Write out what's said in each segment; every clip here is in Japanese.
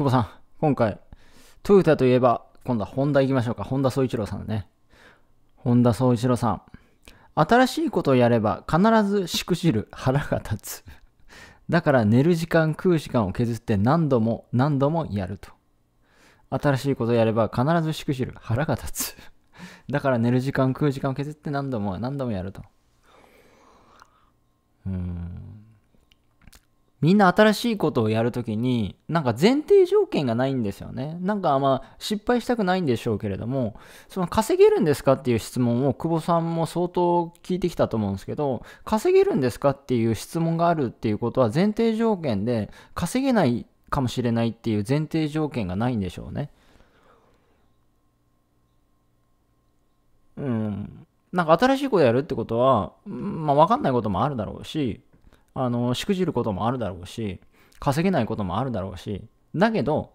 久保さん、今回、トヨタといえば、今度はホンダ行きましょうか。本田総一郎さんね。本田総一郎さん。新しいことをやれば必ずしくじる腹が立つ。だから寝る時間、食う時間を削って何度も何度もやると。新しいことをやれば必ずしくじる腹が立つ。だから寝る時間、食う時間を削って何度も何度もやると。うん。みんな新しいことをやるときに、なんか前提条件がないんですよね。なんかあんま失敗したくないんでしょうけれども、その稼げるんですかっていう質問を久保さんも相当聞いてきたと思うんですけど、稼げるんですかっていう質問があるっていうことは前提条件で稼げないかもしれないっていう前提条件がないんでしょうね。うん。なんか新しいことやるってことは、まあわかんないこともあるだろうし、あの、しくじることもあるだろうし、稼げないこともあるだろうし、だけど、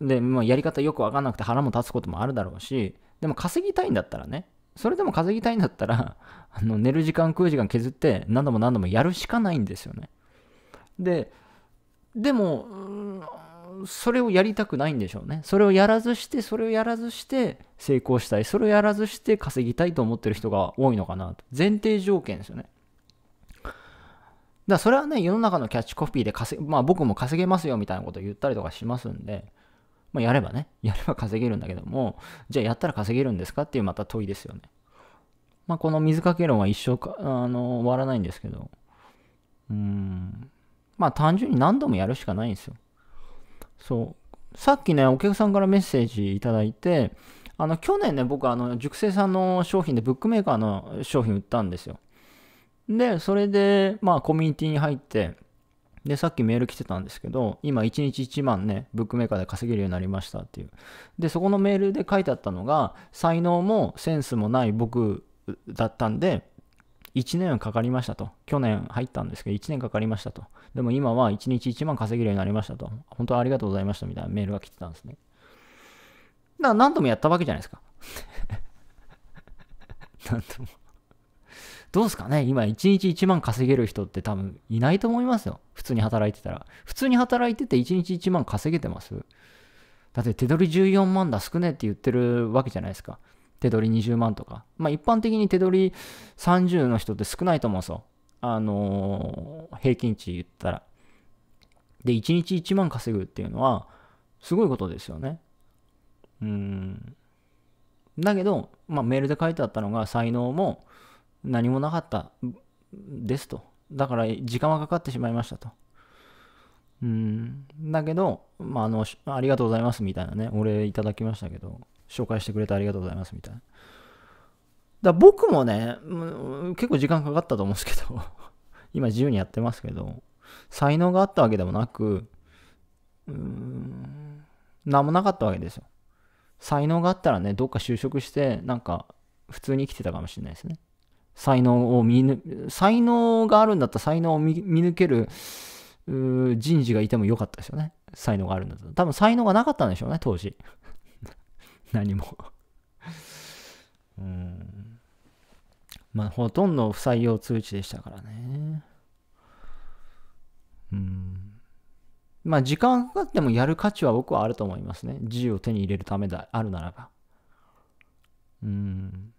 で、まあ、やり方よくわかんなくて腹も立つこともあるだろうし、でも稼ぎたいんだったらね、それでも稼ぎたいんだったら、あの寝る時間、食う時間削って、何度も何度もやるしかないんですよね。で、でも、それをやりたくないんでしょうね。それをやらずして、それをやらずして成功したい。それをやらずして稼ぎたいと思ってる人が多いのかなと。前提条件ですよね。だそれはね、世の中のキャッチコピーで稼、まあ僕も稼げますよみたいなことを言ったりとかしますんで、まあやればね、やれば稼げるんだけども、じゃあやったら稼げるんですかっていうまた問いですよね。まあこの水かけ論は一生か、あの、終わらないんですけど、うん、まあ単純に何度もやるしかないんですよ。そう。さっきね、お客さんからメッセージいただいて、あの、去年ね、僕、あの、熟成さんの商品でブックメーカーの商品売ったんですよ。で、それで、まあ、コミュニティに入って、で、さっきメール来てたんですけど、今1日1万ね、ブックメーカーで稼げるようになりましたっていう。で、そこのメールで書いてあったのが、才能もセンスもない僕だったんで、1年かかりましたと。去年入ったんですけど、1年かかりましたと。でも今は1日1万稼げるようになりましたと。本当はありがとうございましたみたいなメールが来てたんですね。だから何度もやったわけじゃないですか。何度もどうですかね今1日1万稼げる人って多分いないと思いますよ。普通に働いてたら。普通に働いてて1日1万稼げてますだって手取り14万だ少ねって言ってるわけじゃないですか。手取り20万とか。まあ一般的に手取り30の人って少ないと思うんですよ。あのー、平均値言ったら。で、1日1万稼ぐっていうのは、すごいことですよね。うん。だけど、まあメールで書いてあったのが、才能も、何もなかったですと。だから時間はかかってしまいましたと。うん。だけど、まあ、あの、ありがとうございますみたいなね、お礼いただきましたけど、紹介してくれてありがとうございますみたいな。だ僕もね、結構時間かかったと思うんですけど、今自由にやってますけど、才能があったわけでもなく、うーん、何もなかったわけですよ。才能があったらね、どっか就職して、なんか、普通に生きてたかもしれないですね。才能を見ぬ、才能があるんだったら才能を見抜ける人事がいてもよかったですよね。才能があるんだったら。多分才能がなかったんでしょうね、当時。何も うん。まあ、ほとんど不採用通知でしたからね。うん。まあ、時間かかってもやる価値は僕はあると思いますね。自由を手に入れるためであるならば。うん。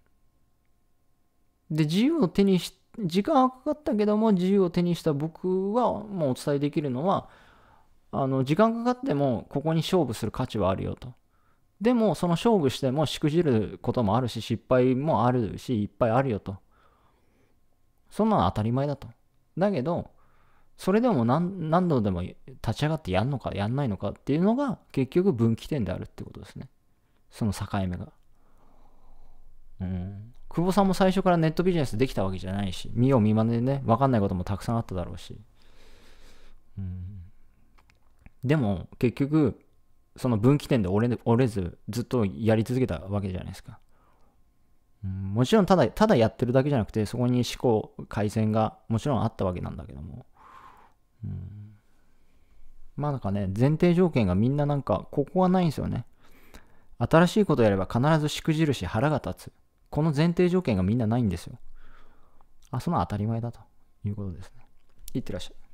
で、自由を手にし、時間はかかったけども、自由を手にした僕は、もうお伝えできるのは、あの、時間かかっても、ここに勝負する価値はあるよと。でも、その勝負しても、しくじることもあるし、失敗もあるし、いっぱいあるよと。そんなの当たり前だと。だけど、それでも何何度でも立ち上がってやんのかやんないのかっていうのが結局分岐点であるってことですね。その境目が。久保さんも最初からネットビジネスできたわけじゃないし、見よう見まねでね、わかんないこともたくさんあっただろうし。うん、でも、結局、その分岐点で折れ折れず、ずっとやり続けたわけじゃないですか。うん、もちろん、ただ、ただやってるだけじゃなくて、そこに思考改善がもちろんあったわけなんだけども。うん、まあなんかね、前提条件がみんななんか、ここはないんですよね。新しいことやれば必ずしくじるし腹が立つ。この前提条件がみんなないんですよ。あ、その当たり前だということですね。いってらっしゃい。